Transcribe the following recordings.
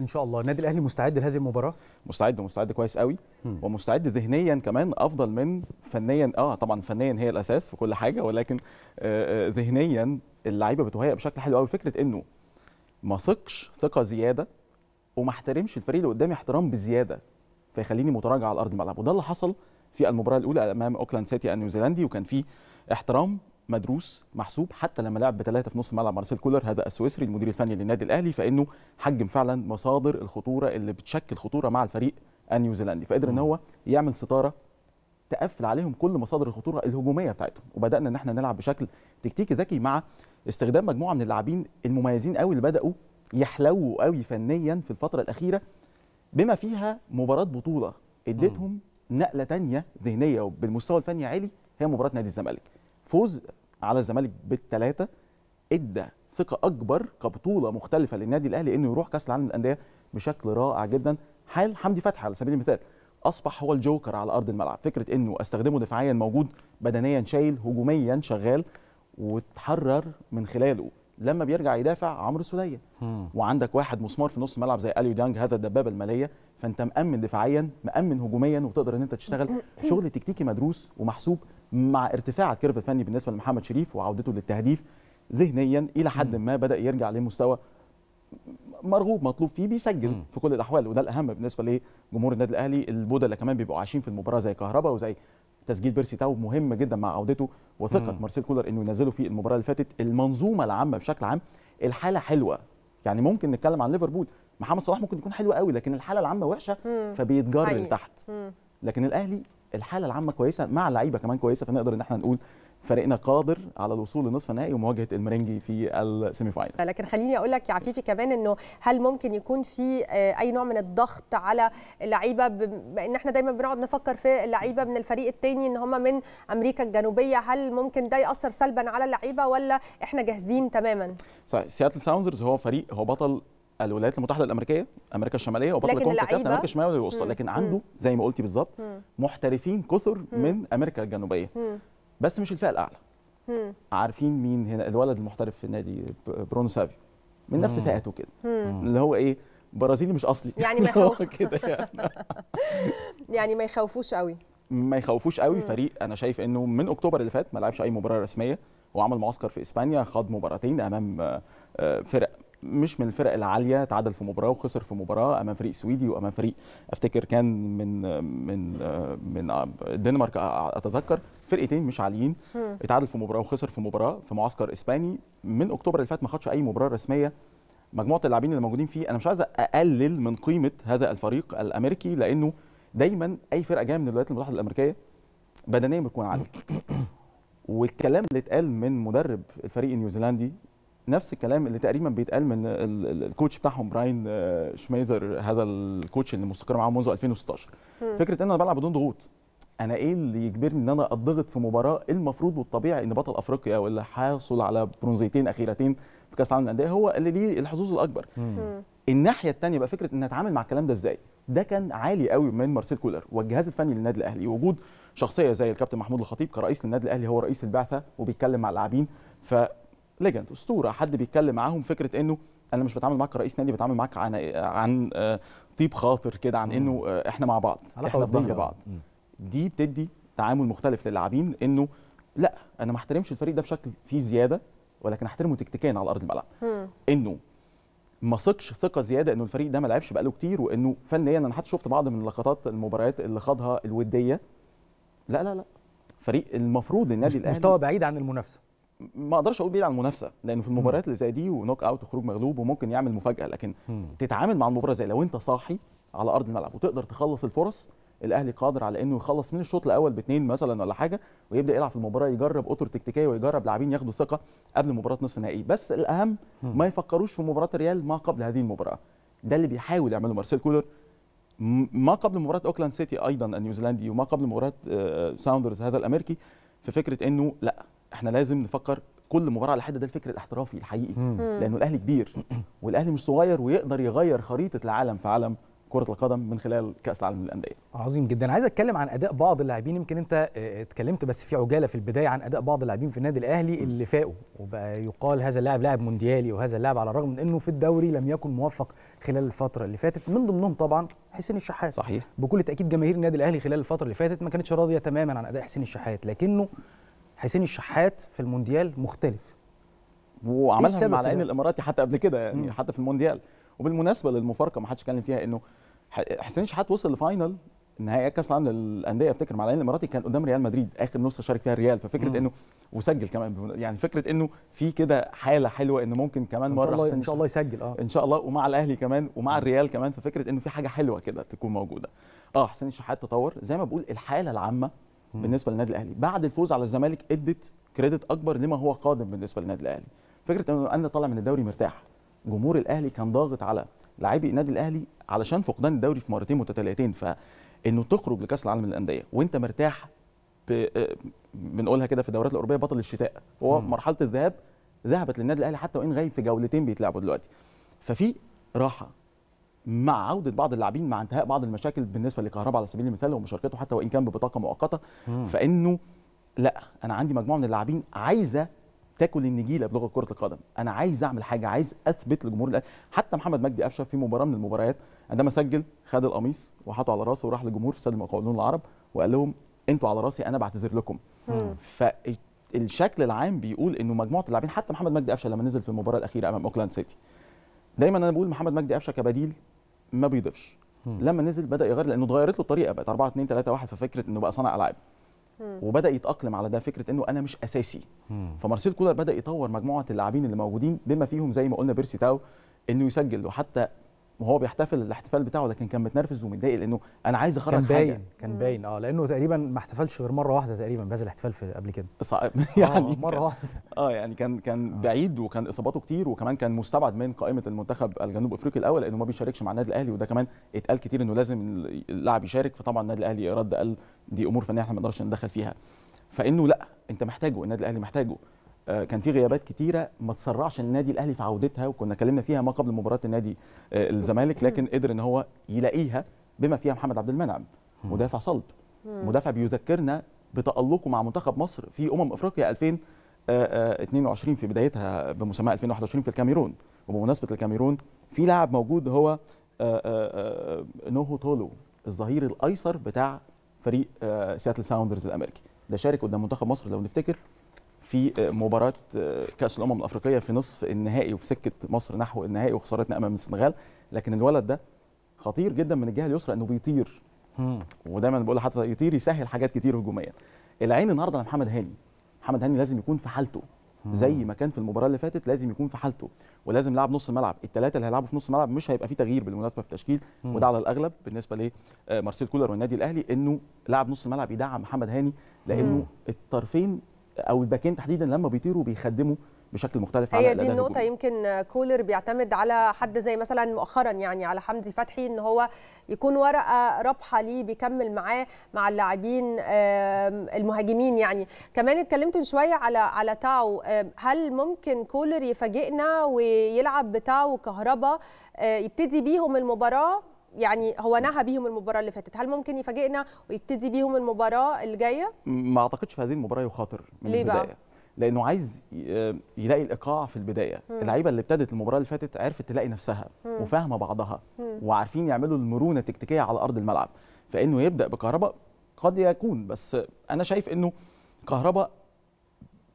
ان شاء الله النادي الاهلي مستعد لهذه المباراه مستعد ومستعد كويس قوي مم. ومستعد ذهنيا كمان افضل من فنيا اه طبعا فنيا هي الاساس في كل حاجه ولكن آه،, آه ذهنيا اللعيبه بتهيأ بشكل حلو قوي فكره انه ما ثقش ثقه زياده وما احترمش الفريق اللي قدامي احترام بزياده فيخليني متراجع على ارض الملعب وده اللي حصل في المباراه الاولى امام اوكلاند سيتي النيوزيلندي وكان في احترام مدروس محسوب حتى لما لعب بثلاثه في نص ملعب مارسيل كولر هذا السويسري المدير الفني للنادي الاهلي فانه حجم فعلا مصادر الخطوره اللي بتشكل خطوره مع الفريق النيوزيلندي فقدر ان هو يعمل ستاره تقفل عليهم كل مصادر الخطوره الهجوميه بتاعتهم وبدانا ان احنا نلعب بشكل تكتيكي ذكي مع استخدام مجموعه من اللاعبين المميزين قوي اللي بداوا يحلو قوي فنيا في الفتره الاخيره بما فيها مباراه بطوله اديتهم نقله تانية ذهنيه وبالمستوى الفني عالي هي مباراه نادي الزمالك فوز على الزمالك بالثلاثه ادى ثقه اكبر كبطوله مختلفه للنادي الاهلي انه يروح كاس العالم للانديه بشكل رائع جدا حال حمدي فتحي على سبيل المثال اصبح هو الجوكر على ارض الملعب فكره انه استخدمه دفاعيا موجود بدنيا شايل هجوميا شغال وتحرر من خلاله لما بيرجع يدافع عمرو السوليه وعندك واحد مسمار في نص الملعب زي اليو ديانج هذا الدبابه الماليه فانت مامن دفاعيا مامن هجوميا وتقدر ان انت تشتغل شغل تكتيكي مدروس ومحسوب مع ارتفاع الكيرف الفني بالنسبه لمحمد شريف وعودته للتهديف ذهنيا الى حد ما بدا يرجع لمستوى مرغوب مطلوب فيه بيسجل مم. في كل الاحوال وده الاهم بالنسبه لجمهور النادي الاهلي البودة اللي كمان بيبقوا عايشين في المباراه زي كهربا وزي تسجيل بيرسي تاو مهم جدا مع عودته وثقه مم. مارسيل كولر انه ينزله في المباراه اللي فاتت المنظومه العامه بشكل عام الحاله حلوه يعني ممكن نتكلم عن ليفربول محمد صلاح ممكن يكون حلو قوي لكن الحاله العامه وحشه فبيتجر لتحت لكن الاهلي الحاله العامه كويسه مع اللعيبه كمان كويسه فنقدر ان احنا نقول فريقنا قادر على الوصول لنصف النهائي ومواجهه المرنجي في السيمي فاينل لكن خليني اقول لك يا عفيفي كمان انه هل ممكن يكون في آه، اي نوع من الضغط على اللعيبه بان احنا دايما بنقعد نفكر في اللعيبه من الفريق الثاني ان هم من امريكا الجنوبيه هل ممكن ده ياثر سلبا على اللعيبه ولا احنا جاهزين تماما صحيح سياتل ساوندرز هو فريق هو بطل الولايات المتحده الامريكيه امريكا الشماليه وبطل كونكاكاف امريكا الشماليه والوسطى لكن عنده زي ما قلتي بالظبط محترفين كثر من امريكا الجنوبيه بس مش الفئه الاعلى عارفين مين هنا الولد المحترف في النادي برونو سافيو من نفس فئته كده اللي هو ايه برازيلي مش اصلي يعني ما يخوفوش كده يعني يعني ما يخوفوش قوي ما يخوفوش قوي فريق انا شايف انه من اكتوبر اللي فات ما لعبش اي مباراه رسميه وعمل معسكر في اسبانيا خاض مباراتين امام آه، آه، فرق مش من الفرق العاليه تعادل في مباراه وخسر في مباراه امام فريق سويدي وامام فريق افتكر كان من من من الدنمارك اتذكر فرقتين مش عاليين اتعادل في مباراه وخسر في مباراه في معسكر اسباني من اكتوبر اللي فات ما خدش اي مباراه رسميه مجموعه اللاعبين اللي موجودين فيه انا مش عايز اقلل من قيمه هذا الفريق الامريكي لانه دايما اي فرقه جايه من الولايات المتحده الامريكيه بدنيا بتكون عاليه والكلام اللي اتقال من مدرب الفريق النيوزيلندي نفس الكلام اللي تقريبا بيتقال من الكوتش بتاعهم براين آه، شميزر هذا الكوتش اللي مستقر معاهم منذ 2016 م. فكره ان انا بلعب بدون ضغوط انا ايه اللي يجبرني ان انا اتضغط في مباراه المفروض والطبيعي ان بطل افريقيا واللي حاصل على برونزيتين اخيرتين في كاس العالم للانديه هو اللي ليه الحظوظ الاكبر م. الناحيه الثانيه بقى فكره ان اتعامل مع الكلام ده ازاي ده كان عالي قوي من مارسيل كولر والجهاز الفني للنادي الاهلي وجود شخصيه زي الكابتن محمود الخطيب كرئيس للنادي الاهلي هو رئيس البعثه وبيتكلم مع اللاعبين ف ليجند اسطوره حد بيتكلم معاهم فكره انه انا مش بتعامل معاك كرئيس نادي بتعامل معاك عن عن آه، طيب خاطر كده عن انه آه، احنا مع بعض احنا في ظهر بعض دي بتدي تعامل مختلف للاعبين انه لا انا ما احترمش الفريق ده بشكل فيه زياده ولكن احترمه تكتيكيا على ارض الملعب انه ما ثقش ثقه زياده انه الفريق ده ما لعبش بقاله كتير وانه فنيا انا حتى شفت بعض من لقطات المباريات اللي خاضها الوديه لا لا لا فريق المفروض النادي الاهلي مستوى بعيد عن المنافسه ما اقدرش اقول بعيد عن المنافسه لانه في المباريات اللي زي دي ونوك اوت وخروج مغلوب وممكن يعمل مفاجاه لكن م. تتعامل مع المباراه زي لو انت صاحي على ارض الملعب وتقدر تخلص الفرص الاهلي قادر على انه يخلص من الشوط الاول باثنين مثلا ولا حاجه ويبدا يلعب في المباراه يجرب اطر تكتيكيه ويجرب لاعبين ياخدوا ثقه قبل مباراه نصف النهائي بس الاهم ما يفكروش في مباراه الريال ما قبل هذه المباراه ده اللي بيحاول يعمله مارسيل كولر ما قبل مباراه اوكلاند سيتي ايضا النيوزيلندي وما قبل مباراه آه، ساوندرز هذا الامريكي في فكره انه لا احنا لازم نفكر كل مباراه على حده ده الفكر الاحترافي الحقيقي لانه الاهلي كبير والاهلي مش صغير ويقدر يغير خريطه العالم في عالم كره القدم من خلال كاس العالم للانديه عظيم جدا عايز اتكلم عن اداء بعض اللاعبين يمكن انت آه، آه، اتكلمت بس في عجاله في البدايه عن اداء بعض اللاعبين في النادي الاهلي اللي فاقوا وبقى يقال هذا اللاعب لاعب مونديالي وهذا اللاعب على الرغم من انه في الدوري لم يكن موفق خلال الفتره اللي فاتت من ضمنهم طبعا حسين الشحات صحيح بكل تاكيد جماهير النادي الاهلي خلال الفتره اللي فاتت ما كانتش راضيه تماما عن اداء حسين الشحات لكنه حسين الشحات في المونديال مختلف وعملها إيه مع العين الاماراتي حتى قبل كده يعني حتى في المونديال وبالمناسبه للمفارقه ما حدش اتكلم فيها انه حسين الشحات وصل لفاينل نهائي كاس العالم للانديه افتكر مع العين الاماراتي كان قدام ريال مدريد اخر نسخه شارك فيها الريال ففكره مم. انه وسجل كمان يعني فكره انه في كده حاله حلوه انه ممكن كمان إن مره الله حسين ان شاء الله يسجل اه ان شاء الله ومع الاهلي كمان ومع مم. الريال كمان ففكره انه في حاجه حلوه كده تكون موجوده اه حسين الشحات تطور زي ما بقول الحاله العامه بالنسبه للنادي الاهلي بعد الفوز على الزمالك ادت كريدت اكبر لما هو قادم بالنسبه للنادي الاهلي فكره ان انا طالع من الدوري مرتاح جمهور الاهلي كان ضاغط على لاعبي النادي الاهلي علشان فقدان الدوري في مرتين متتاليتين فانه تخرج لكاس العالم للانديه وانت مرتاح آه، بنقولها كده في الدورات الاوروبيه بطل الشتاء هو مم. مرحله الذهاب ذهبت للنادي الاهلي حتى وان غايب في جولتين بيتلعبوا دلوقتي ففي راحه مع عوده بعض اللاعبين مع انتهاء بعض المشاكل بالنسبه لكهرباء على سبيل المثال ومشاركته حتى وان كان ببطاقه مؤقته فانه لا انا عندي مجموعه من اللاعبين عايزه تاكل النجيله بلغه كره القدم انا عايز اعمل حاجه عايز اثبت لجمهور الاهلي حتى محمد مجدي قفشه في مباراه من المباريات عندما سجل خد القميص وحطه على راسه وراح لجمهور في استاد المقاولون العرب وقال لهم انتوا على راسي انا بعتذر لكم فالشكل العام بيقول انه مجموعه اللاعبين حتى محمد مجدي قفشه لما نزل في المباراه الاخيره امام اوكلاند سيتي دايما انا بقول محمد مجدي قفشه كبديل ما بيضيفش لما نزل بدا يغير لانه اتغيرت له الطريقه بقت 4 2 3 1 ففكره انه بقى صانع العاب وبدا يتاقلم على ده فكره انه انا مش اساسي فمارسيل كولر بدا يطور مجموعه اللاعبين اللي موجودين بما فيهم زي ما قلنا بيرسي تاو انه يسجل وحتى وهو بيحتفل الاحتفال بتاعه لكن كان متنرفز ومتضايق لانه انا عايز اخرج كان باين حاجة. كان باين اه لانه تقريبا ما احتفلش غير مره واحده تقريبا بهذا الاحتفال في قبل كده صعب يعني آه مره واحده اه يعني كان كان آه. بعيد وكان اصاباته كتير وكمان كان مستبعد من قائمه المنتخب الجنوب افريقي الاول لانه ما بيشاركش مع النادي الاهلي وده كمان اتقال كتير انه لازم اللاعب يشارك فطبعا النادي الاهلي رد قال دي امور فنيه احنا ما نقدرش ندخل فيها فانه لا انت محتاجه النادي الاهلي محتاجه آه، كان في غيابات كتيره ما تسرعش النادي الاهلي في عودتها وكنا اتكلمنا فيها ما قبل مباراه النادي آه، الزمالك لكن قدر ان هو يلاقيها بما فيها محمد عبد المنعم مدافع صلب مدافع بيذكرنا بتألقه مع منتخب مصر في امم افريقيا 2022 آه، في بدايتها بمسمى 2021 في الكاميرون وبمناسبه الكاميرون في لاعب موجود هو نوهو تولو الظهير الايسر بتاع فريق سياتل ساوندرز الامريكي ده شارك قدام منتخب مصر لو نفتكر في آه، مباراه آه، كاس الامم الافريقيه في نصف النهائي وفي سكه مصر نحو النهائي وخسارتنا امام السنغال لكن الولد ده خطير جدا من الجهه اليسرى انه بيطير ودايما بقول حتى يطير يسهل حاجات كتير هجوميا العين النهارده على محمد هاني محمد هاني لازم يكون في حالته زي ما كان في المباراه اللي فاتت لازم يكون في حالته ولازم لاعب نص الملعب الثلاثه اللي هيلعبوا في نص الملعب مش هيبقى في تغيير بالمناسبه في التشكيل وده على الاغلب بالنسبه لمارسيل آه، كولر والنادي الاهلي انه لاعب نص الملعب يدعم محمد هاني لانه الطرفين او الباكين تحديدا لما بيطيروا بيخدموا بشكل مختلف هي على دي النقطه يمكن كولر بيعتمد على حد زي مثلا مؤخرا يعني على حمدي فتحي ان هو يكون ورقه رابحه ليه بيكمل معاه مع اللاعبين المهاجمين يعني كمان اتكلمتوا شويه على على تاو هل ممكن كولر يفاجئنا ويلعب بتاو كهربا آه، يبتدي بيهم المباراه يعني هو نهى بيهم المباراه اللي فاتت هل ممكن يفاجئنا ويبتدي بيهم المباراه الجايه ما اعتقدش في هذه المباراه يخاطر من ليه البدايه بقى؟ لانه عايز آه، يلاقي الايقاع في البدايه اللعيبه اللي ابتدت المباراه اللي فاتت عرفت تلاقي نفسها وفاهمه بعضها وعارفين يعملوا المرونه التكتيكيه على ارض الملعب فانه يبدا بكهرباء قد يكون بس انا شايف انه كهرباء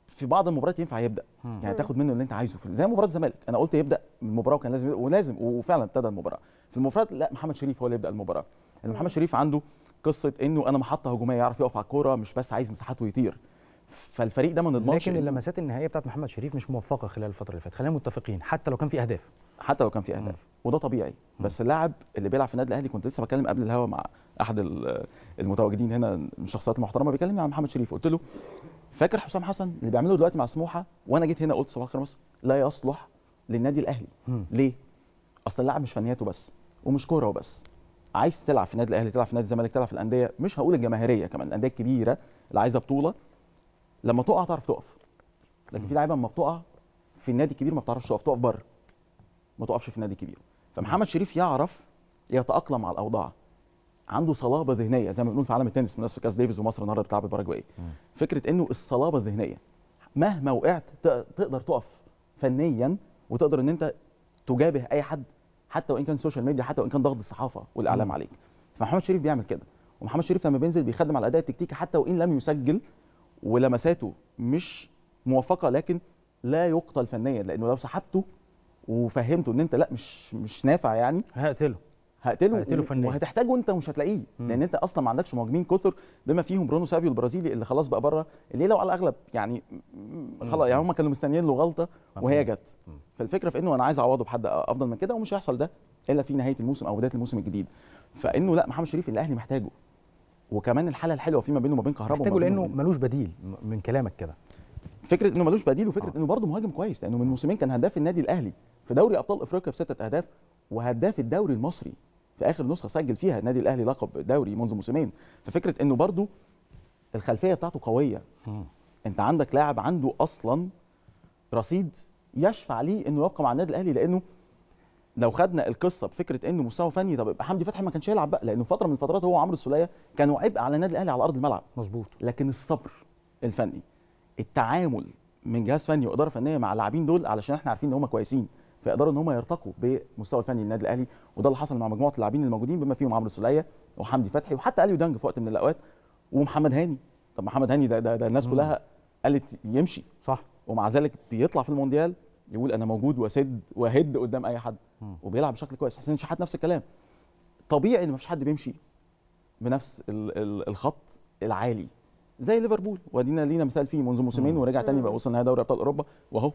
في بعض المباريات ينفع يبدا يعني تاخد منه اللي انت عايزه زي مباراه الزمالك انا قلت يبدا المباراه وكان لازم ولازم وفعلا ابتدى المباراه في المفرد لا محمد شريف هو اللي يبدا المباراه لان يعني محمد شريف عنده قصه انه انا محطه هجوميه يعرف يقف على الكوره مش بس عايز مساحات ويطير فالفريق ده ما نضمنش لكن اللمسات النهائيه بتاعت محمد شريف مش موفقه خلال الفتره اللي فاتت خلينا متفقين حتى لو كان في اهداف حتى لو كان في اهداف م. وده طبيعي م. بس اللاعب اللي بيلعب في النادي الاهلي كنت لسه بتكلم قبل الهوا مع احد المتواجدين هنا من الشخصيات المحترمه بيكلمني عن محمد شريف قلت له فاكر حسام حسن اللي بيعمله دلوقتي مع سموحه وانا جيت هنا قلت صباح الخير مصر لا يصلح للنادي الاهلي م. ليه اصل اللاعب مش فنياته بس ومش كوره وبس عايز تلعب في النادي الاهلي تلعب في نادي الزمالك تلعب في الانديه مش هقول الجماهيريه كمان الانديه الكبيره اللي عايزه بطوله لما تقع تعرف تقف لكن في لعيبه لما بتقع في النادي الكبير ما بتعرفش تقف تقف بره ما تقفش في النادي الكبير فمحمد شريف يعرف يتاقلم على الاوضاع عنده صلابه ذهنيه زي ما بنقول في عالم التنس بمناسبه كاس ديفيز ومصر النهارده بتلعب الباراجواي فكره انه الصلابه الذهنيه مهما وقعت تقدر تقف فنيا وتقدر ان انت تجابه اي حد حتى وان كان سوشيال ميديا حتى وان كان ضغط الصحافه والاعلام م. عليك فمحمد شريف بيعمل كده ومحمد شريف لما بينزل بيخدم على الاداء التكتيكي حتى وان لم يسجل ولمساته مش موفقه لكن لا يقتل فنيا لانه لو سحبته وفهمته ان انت لا مش مش نافع يعني هقتله هقتله, هقتله فنيا وهتحتاجه انت ومش هتلاقيه لان انت اصلا ما عندكش مهاجمين كثر بما فيهم برونو سافيو البرازيلي اللي خلاص بقى بره اللي لو على الاغلب يعني خلاص يعني هم كانوا مستنيين له غلطه وهي جت فالفكره في انه انا عايز اعوضه بحد افضل من كده ومش هيحصل ده الا في نهايه الموسم او بدايه الموسم الجديد فانه لا محمد شريف الاهلي محتاجه وكمان الحاله الحلوه فيما بينه وما بين كهربا محتاجه لانه ملوش بديل من كلامك كده فكره انه ملوش بديل وفكره آه. انه برضه مهاجم كويس لانه من موسمين كان هداف النادي الاهلي في دوري ابطال افريقيا بسته اهداف وهداف الدوري المصري في اخر نسخه سجل فيها النادي الاهلي لقب دوري منذ موسمين ففكره انه برضو الخلفيه بتاعته قويه انت عندك لاعب عنده اصلا رصيد يشفع ليه انه يبقى مع النادي الاهلي لانه لو خدنا القصه بفكره انه مستوى فني طب يبقى حمدي فتحي ما كانش هيلعب بقى لانه فتره من الفترات هو وعمرو السوليه كانوا عبء على النادي الاهلي على ارض الملعب مظبوط لكن الصبر الفني التعامل من جهاز فني واداره فنيه مع اللاعبين دول علشان احنا عارفين ان هم كويسين فيقدروا ان هم يرتقوا بالمستوى الفني للنادي الاهلي وده اللي حصل مع مجموعه اللاعبين الموجودين بما فيهم عمرو سليه وحمدي فتحي وحتى اليو دانج في وقت من الاوقات ومحمد هاني طب محمد هاني ده, ده, ده الناس كلها قالت يمشي صح ومع ذلك بيطلع في المونديال يقول انا موجود واسد واهد قدام اي حد وبيلعب بشكل كويس حسين شحات نفس الكلام طبيعي ان مفيش حد بيمشي بنفس الخط العالي زي ليفربول ودينا لينا مثال فيه منذ موسمين ورجع تاني بقى وصل نهائي دوري ابطال اوروبا واهو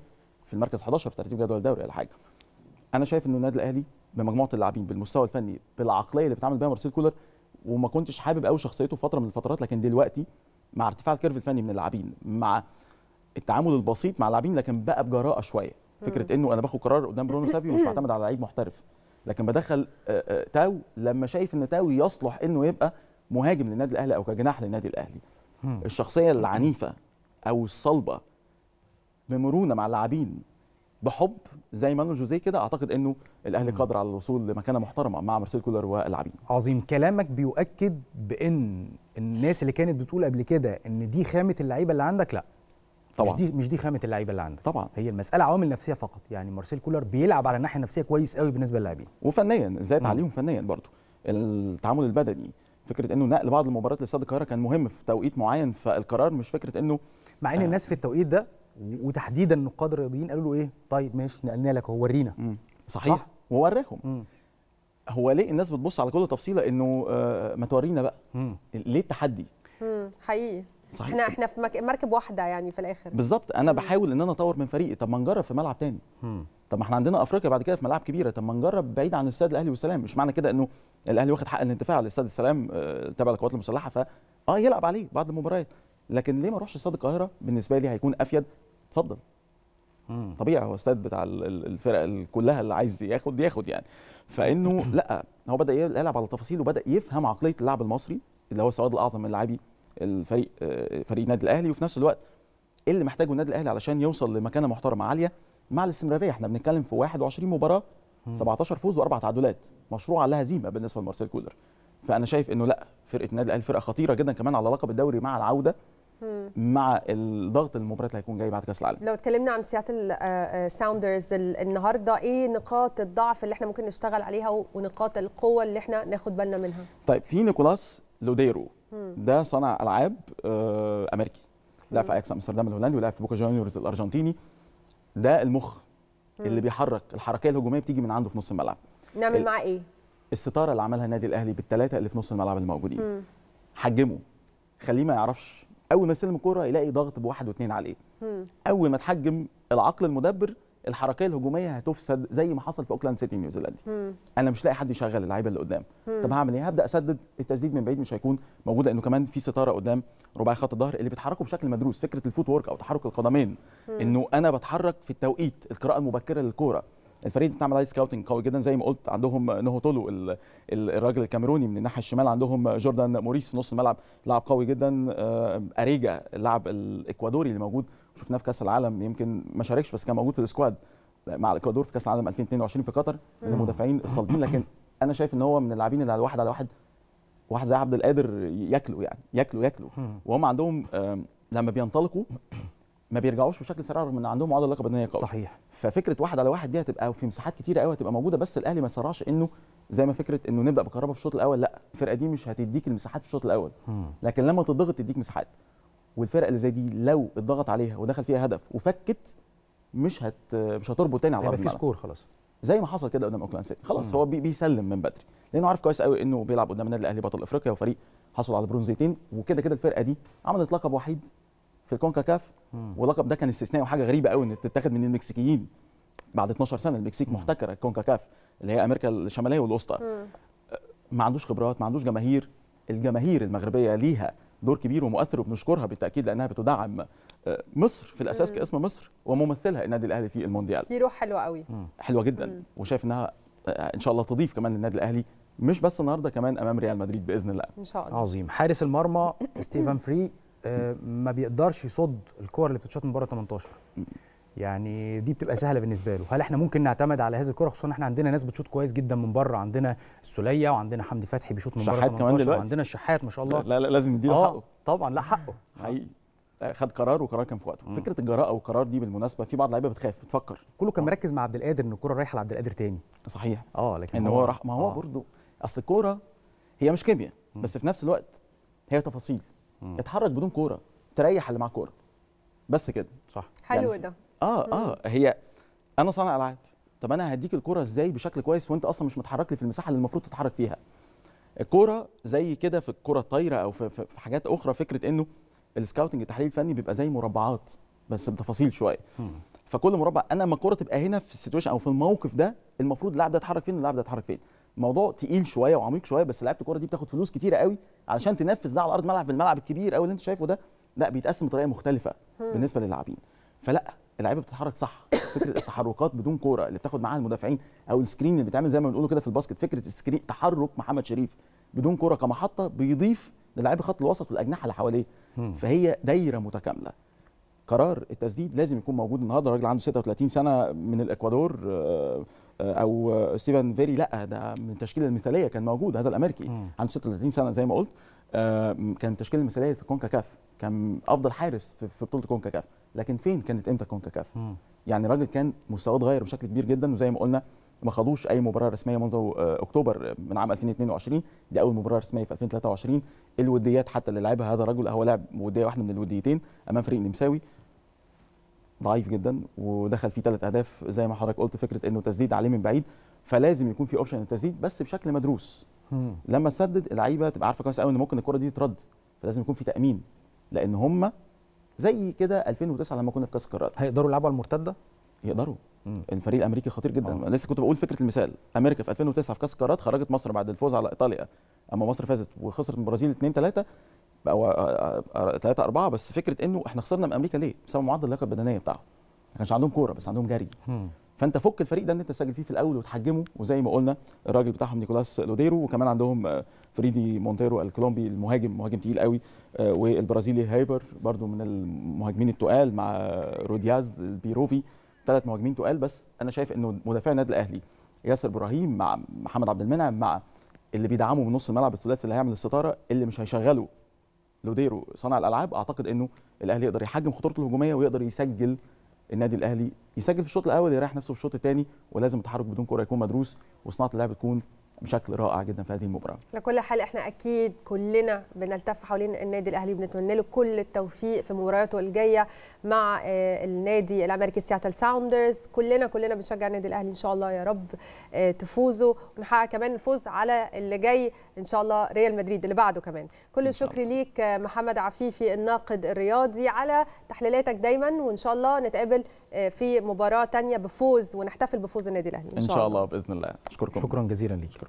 في المركز 11 في ترتيب جدول الدوري ولا حاجه انا شايف ان النادي الاهلي بمجموعه اللاعبين بالمستوى الفني بالعقليه اللي بيتعامل بيها مارسيل كولر وما كنتش حابب قوي شخصيته فتره من الفترات لكن دلوقتي مع ارتفاع الكيرف الفني من اللاعبين مع التعامل البسيط مع اللاعبين لكن بقى بجراءه شويه فكره انه انا باخد قرار قدام برونو سافيو مش معتمد على لعيب محترف لكن بدخل آه، آه، تاو لما شايف ان تاو يصلح انه يبقى مهاجم للنادي الاهلي او كجناح للنادي الاهلي الشخصيه العنيفه او الصلبه بمرونه مع اللاعبين بحب زي ما جوزيه كده اعتقد انه الاهلي قادر على الوصول لمكانه محترمه مع مارسيل كولر واللاعبين عظيم كلامك بيؤكد بان الناس اللي كانت بتقول قبل كده ان دي خامه اللعيبه اللي عندك لا طبعا مش دي مش دي خامه اللعيبه اللي عندك طبعا هي المساله عوامل نفسيه فقط يعني مارسيل كولر بيلعب على الناحيه النفسيه كويس قوي بالنسبه للاعبين وفنيا ازاي تعليهم فنيا برضو التعامل البدني فكره انه نقل بعض المباريات لاستاد القاهره كان مهم في توقيت معين فالقرار مش فكره انه مع ان آه. الناس في التوقيت ده وتحديدا النقاد الرياضيين قالوا له ايه طيب ماشي نقلنا لك هو ورينا صحيح صح؟ ووراهم هو ليه الناس بتبص على كل تفصيله انه آه ما تورينا بقى مم. ليه التحدي حقيقي صحيح احنا احنا في مركب واحده يعني في الاخر بالظبط انا مم. بحاول ان انا اطور من فريقي طب ما نجرب في ملعب تاني مم. طب ما احنا عندنا افريقيا بعد كده في ملاعب كبيره طب ما نجرب بعيد عن استاد الاهلي والسلام مش معنى كده انه الاهلي واخد حق الانتفاع على استاد السلام آه تبع القوات المسلحه ف اه يلعب عليه بعض المباريات لكن ليه ما اروحش استاد القاهره بالنسبه لي هيكون افيد اتفضل طبيعي هو استاد بتاع الفرق كلها اللي عايز ياخد ياخد يعني فانه لا هو بدا يلعب على تفاصيل وبدا يفهم عقليه اللاعب المصري اللي هو السواد الاعظم من لاعبي الفريق آه، فريق النادي الاهلي وفي نفس الوقت ايه اللي محتاجه النادي الاهلي علشان يوصل لمكانه محترمه عاليه مع الاستمراريه احنا بنتكلم في 21 مباراه 17 فوز واربع تعادلات مشروع على هزيمه بالنسبه لمارسيل كولر فانا شايف انه لا فرقه النادي الاهلي فرقه خطيره جدا كمان على لقب الدوري مع العوده مع الضغط المباريات اللي هيكون جاي بعد كاس العالم لو اتكلمنا عن سياتل آه، آه، ساوندرز النهارده ايه نقاط الضعف اللي احنا ممكن نشتغل عليها ونقاط القوه اللي احنا ناخد بالنا منها طيب في نيكولاس لوديرو ده صانع العاب آه، امريكي لعب في اياكس امستردام الهولندي ولعب في بوكا جونيورز الارجنتيني ده المخ اللي بيحرك الحركيه الهجوميه بتيجي من عنده في نص الملعب نعمل معاه ايه الستاره اللي عملها النادي الاهلي بالثلاثه اللي في نص الملعب الموجودين حجمه خليه ما يعرفش اول ما يستلم الكوره يلاقي ضغط بواحد واثنين عليه اول ما تحجم العقل المدبر الحركيه الهجوميه هتفسد زي ما حصل في اوكلاند سيتي نيوزيلندا انا مش لاقي حد يشغل اللعيبه اللي قدام مم. طب هعمل ايه هبدا اسدد التسديد من بعيد مش هيكون موجود لانه كمان في ستاره قدام رباعي خط الظهر اللي بيتحركوا بشكل مدروس فكره الفوت وورك او تحرك القدمين انه انا بتحرك في التوقيت القراءه المبكره للكوره الفريق اتعمل عليه سكاوتنج قوي جدا زي ما قلت عندهم تولو الراجل الكاميروني من الناحيه الشمال عندهم جوردان موريس في نص الملعب لاعب قوي جدا آه، اريجا اللاعب الاكوادوري اللي موجود شفناه في كاس العالم يمكن ما شاركش بس كان موجود في السكواد مع الاكوادور في كاس العالم 2022 في قطر من المدافعين الصلبين لكن انا شايف ان هو من اللاعبين اللي على واحد على واحد واحد زي عبد القادر ياكلوا يعني ياكلوا ياكلوا وهم عندهم لما بينطلقوا ما بيرجعوش بشكل سريع رغم ان عندهم معدل لقب بدنيه قوي صحيح ففكره واحد على واحد دي هتبقى في مساحات كتيره قوي هتبقى موجوده بس الاهلي ما سرعش انه زي ما فكره انه نبدا بكهربا في الشوط الاول لا الفرقه دي مش هتديك المساحات في الشوط الاول لكن لما تضغط تديك مساحات والفرق اللي زي دي لو اتضغط عليها ودخل فيها هدف وفكت مش هت مش هتربط تاني على الارض يعني في سكور خلاص زي ما حصل كده قدام اوكلاند سيتي خلاص هو بيسلم من بدري لانه عارف كويس قوي انه بيلعب قدام النادي الاهلي بطل افريقيا وفريق حصل على برونزيتين وكده كده الفرقه دي عملت لقب وحيد في الكونكاكاف واللقب ده كان استثناء وحاجه غريبه قوي ان تتاخد من المكسيكيين بعد 12 سنه المكسيك محتكره الكونكاكاف اللي هي امريكا الشماليه والوسطى ما عندوش خبرات ما عندوش جماهير الجماهير المغربيه ليها دور كبير ومؤثر وبنشكرها بالتاكيد لانها بتدعم آه، مصر في الاساس كاسم مصر وممثلها النادي الاهلي في المونديال في روح حلوه قوي حلوه جدا وشايف انها آه، ان شاء الله تضيف كمان للنادي الاهلي مش بس النهارده كمان امام ريال مدريد باذن الله ان شاء الله عظيم حارس المرمى ستيفن فري آه، ما بيقدرش يصد الكور اللي بتتشاط من بره 18 يعني دي بتبقى سهله بالنسبه له هل احنا ممكن نعتمد على هذه الكره خصوصا احنا عندنا ناس بتشوط كويس جدا من بره عندنا السوليه وعندنا حمدي فتحي بيشوط من بره الشحات كمان دلوقتي وعندنا الشحات ما شاء الله لا لا لازم نديله آه، حقه طبعا لا حقه حقيقي آه، خد قرار وقرار كان في وقته فكره الجراءه والقرار دي بالمناسبه في بعض اللعيبه بتخاف بتفكر كله كان مركز مع عبد القادر ان الكره رايحه لعبد القادر تاني صحيح اه لكن ان هو راح ما هو برضه اصل الكوره هي مش كيمياء بس في نفس الوقت هي تفاصيل اتحرك بدون كوره تريح اللي معاه كوره بس كده صح حلو يعني ده اه اه هي انا صانع العاب طب انا هديك الكوره ازاي بشكل كويس وانت اصلا مش متحرك لي في المساحه اللي المفروض تتحرك فيها الكوره زي كده في الكوره الطايره او في, في حاجات اخرى فكره انه السكاوتنج التحليل الفني بيبقى زي مربعات بس بتفاصيل شويه فكل مربع انا لما الكوره تبقى هنا في السيتويشن او في الموقف ده المفروض اللاعب ده يتحرك فين واللاعب ده يتحرك فين موضوع تقيل شويه وعميق شويه بس لعيبه الكوره دي بتاخد فلوس كتيره قوي علشان تنفذ ده على ارض الملعب بالملعب الكبير قوي اللي انت شايفه ده لا بيتقسم بطريقه مختلفه بالنسبه للاعبين فلا اللعيبه بتتحرك صح فكره التحركات بدون كوره اللي بتاخد معاها المدافعين او السكرين اللي بيتعمل زي ما بنقوله كده في الباسكت فكره السكرين تحرك محمد شريف بدون كوره كمحطه بيضيف للعيبه خط الوسط والاجنحه اللي حواليه فهي دايره متكامله قرار التسديد لازم يكون موجود النهارده الراجل عنده 36 سنه من الاكوادور آه، آه، او ستيفن فيري لا ده من التشكيله المثاليه كان موجود هذا الامريكي عنده 36 سنه زي ما قلت كان التشكيله المثاليه في كونكا كاف كان افضل حارس في بطوله كونكا كاف لكن فين كانت امتى كونكا كاف يعني الراجل كان مستواه اتغير بشكل كبير جدا وزي ما قلنا ما خدوش اي مباراه رسميه منذ آه، اكتوبر آه، من عام 2022 دي اول مباراه رسميه في 2023 الوديات حتى اللي لعبها هذا الرجل هو لعب وديه واحده من الوديتين امام فريق نمساوي ضعيف جدا ودخل فيه ثلاث اهداف زي ما حضرتك قلت فكره انه تسديد عليه من بعيد فلازم يكون في اوبشن التسديد بس بشكل مدروس لما تسدد اللعيبه تبقى عارفه كويس قوي ان ممكن الكره دي تترد فلازم يكون في تامين لان هم زي كده 2009 لما كنا في كاس القارات هيقدروا يلعبوا على المرتده يقدروا الفريق الامريكي خطير جدا أوه. لسه كنت بقول فكره المثال امريكا في 2009 في كاس القارات خرجت مصر بعد الفوز على ايطاليا اما مصر فازت وخسرت من البرازيل 2 3 بقوا 3 4 بس فكره انه احنا خسرنا من امريكا ليه بسبب معدل اللياقه البدنيه بتاعهم ما كانش عندهم كوره بس عندهم جري مم. فانت فك الفريق ده ان انت تسجل فيه في الاول وتحجمه وزي ما قلنا الراجل بتاعهم نيكولاس لوديرو وكمان عندهم آه، فريدي مونتيرو الكولومبي المهاجم مهاجم تقيل قوي آه، والبرازيلي هايبر برضو من المهاجمين التقال مع آه، رودياز البيروفي ثلاث مهاجمين تقال بس انا شايف انه مدافع النادي الاهلي ياسر ابراهيم مع محمد عبد المنعم مع اللي بيدعمه من نص الملعب الثلاثي اللي هيعمل الستاره اللي مش هيشغله لوديرو صانع الالعاب اعتقد انه الاهلي يقدر يحجم خطورته الهجوميه ويقدر يسجل النادي الاهلي يسجل في الشوط الاول يريح نفسه في الشوط الثاني ولازم التحرك بدون كره يكون مدروس وصناعه اللعب تكون بشكل رائع جدا في هذه المباراه. على كل حال احنا اكيد كلنا بنلتف حوالين النادي الاهلي بنتمنى له كل التوفيق في مبارياته الجايه مع آه، النادي الامريكي سياتل ساوندرز، كلنا كلنا بنشجع النادي الاهلي ان شاء الله يا رب آه، تفوزوا ونحقق كمان الفوز على اللي جاي ان شاء الله ريال مدريد اللي بعده كمان. كل الشكر ليك آه، محمد عفيفي الناقد الرياضي على تحليلاتك دايما وان شاء الله نتقابل في مباراه ثانيه بفوز ونحتفل بفوز النادي الاهلي ان شاء, إن شاء الله. الله باذن الله. اشكركم. شكرا جزيلا ليك.